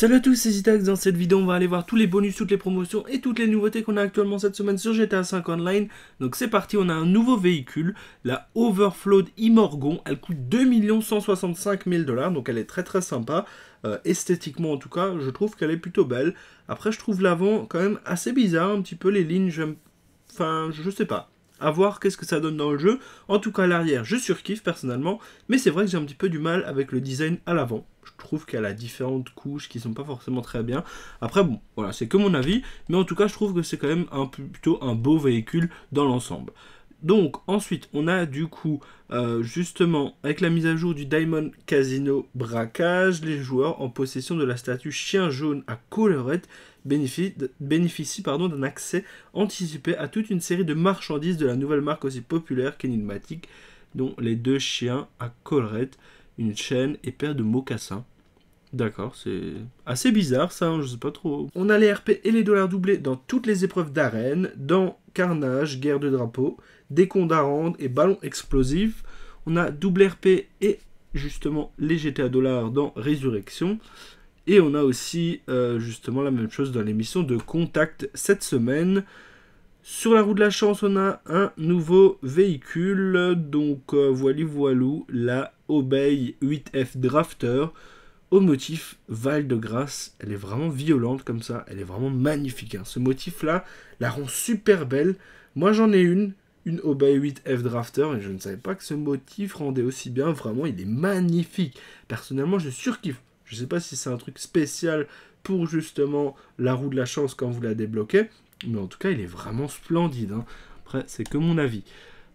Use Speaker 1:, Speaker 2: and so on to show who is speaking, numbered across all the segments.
Speaker 1: Salut à tous, c'est Zitax. Dans cette vidéo, on va aller voir tous les bonus, toutes les promotions et toutes les nouveautés qu'on a actuellement cette semaine sur GTA 5 Online. Donc c'est parti, on a un nouveau véhicule, la Overflow Imorgon. Elle coûte 2 165 000 dollars, donc elle est très très sympa. Euh, esthétiquement en tout cas, je trouve qu'elle est plutôt belle. Après, je trouve l'avant quand même assez bizarre, un petit peu les lignes, j'aime... Enfin, je sais pas à voir qu'est-ce que ça donne dans le jeu. En tout cas, l'arrière, je surkiffe personnellement, mais c'est vrai que j'ai un petit peu du mal avec le design à l'avant je trouve qu'elle a différentes couches qui sont pas forcément très bien. Après, bon, voilà, c'est que mon avis, mais en tout cas, je trouve que c'est quand même un, plutôt un beau véhicule dans l'ensemble. Donc ensuite, on a du coup, euh, justement, avec la mise à jour du Diamond Casino braquage, les joueurs en possession de la statue chien jaune à collerette bénéficient, d'un accès anticipé à toute une série de marchandises de la nouvelle marque aussi populaire qu'énigmatique, dont les deux chiens à collerette une chaîne et paire de mocassins. D'accord, c'est assez bizarre ça, hein, je sais pas trop. On a les RP et les dollars doublés dans toutes les épreuves d'arène, dans Carnage, Guerre de Drapeau, Décondarande et Ballon Explosif. On a double RP et justement les GTA dollars dans Résurrection. Et on a aussi euh, justement la même chose dans l'émission de Contact cette semaine. Sur la roue de la chance, on a un nouveau véhicule. Donc euh, voilà, voilà voilou, la Obey 8F Drafter au motif Val de Grâce. Elle est vraiment violente comme ça, elle est vraiment magnifique. Hein. Ce motif-là la rend super belle. Moi j'en ai une, une Obey 8F Drafter, et je ne savais pas que ce motif rendait aussi bien. Vraiment, il est magnifique. Personnellement, je surkiffe. Je ne sais pas si c'est un truc spécial pour justement la roue de la chance quand vous la débloquez, mais en tout cas, il est vraiment splendide. Hein. Après, c'est que mon avis.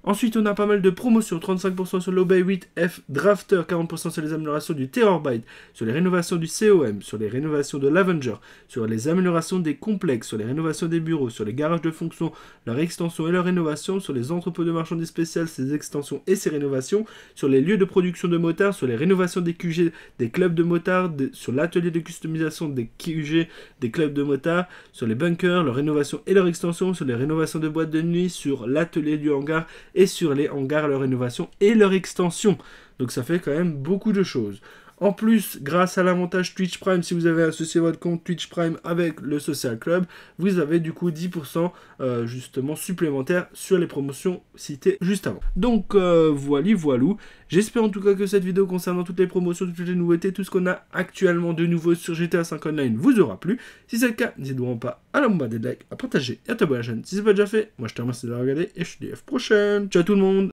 Speaker 1: Ensuite, on a pas mal de promotions, 35% sur l'Obey 8F Drafter, 40% sur les améliorations du Terrorbite, sur les rénovations du COM, sur les rénovations de l'Avenger, sur les améliorations des complexes, sur les rénovations des bureaux, sur les garages de fonction, leurs extensions et leurs rénovations, sur les entrepôts de marchandises spéciales, ses extensions et ses rénovations, sur les lieux de production de motards, sur les rénovations des QG, des clubs de motards, sur l'atelier de customisation des QG, des clubs de motards, sur les bunkers, leurs rénovations et leur extension, sur les rénovations de boîtes de nuit, sur l'atelier du hangar et sur les hangars, leur rénovation et leur extension. Donc ça fait quand même beaucoup de choses. En plus, grâce à l'avantage Twitch Prime, si vous avez associé votre compte Twitch Prime avec le Social Club, vous avez du coup 10% euh, justement supplémentaire sur les promotions citées juste avant. Donc euh, voilà, voilà, voilou. J'espère en tout cas que cette vidéo concernant toutes les promotions, toutes les nouveautés, tout ce qu'on a actuellement de nouveau sur GTA 5 Online vous aura plu. Si c'est le cas, n'hésitez pas à la bombarder de likes, à partager et à t'abonner à la chaîne si ce n'est pas déjà fait. Moi je te remercie de la regarder et je te dis à la prochaine. Ciao tout le monde